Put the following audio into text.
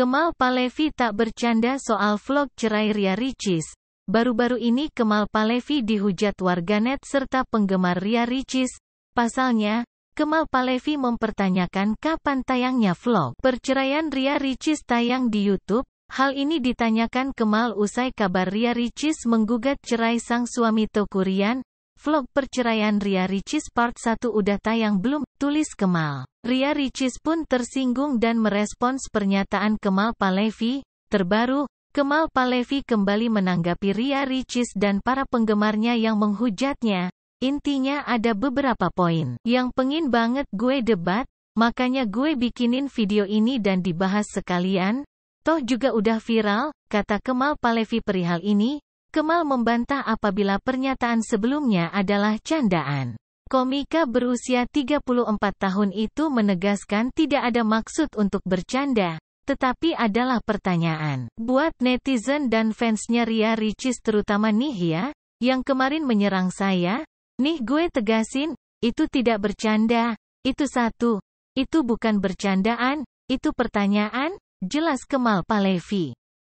Kemal Palevi tak bercanda soal vlog cerai Ria Ricis. Baru-baru ini Kemal Palevi dihujat warganet serta penggemar Ria Ricis. Pasalnya, Kemal Palevi mempertanyakan kapan tayangnya vlog. Perceraian Ria Ricis tayang di YouTube. Hal ini ditanyakan Kemal usai kabar Ria Ricis menggugat cerai sang suami Tokurian, Vlog perceraian Ria Ricis part 1 udah tayang belum? Tulis Kemal. Ria Ricis pun tersinggung dan merespons pernyataan Kemal Palevi. Terbaru, Kemal Palevi kembali menanggapi Ria Ricis dan para penggemarnya yang menghujatnya. Intinya ada beberapa poin yang pengin banget gue debat, makanya gue bikinin video ini dan dibahas sekalian. Toh juga udah viral, kata Kemal Palevi perihal ini, Kemal membantah apabila pernyataan sebelumnya adalah candaan. Komika berusia 34 tahun itu menegaskan tidak ada maksud untuk bercanda, tetapi adalah pertanyaan. Buat netizen dan fansnya Ria Ricis terutama nih yang kemarin menyerang saya, nih gue tegasin, itu tidak bercanda, itu satu, itu bukan bercandaan, itu pertanyaan, jelas Kemal Palevi.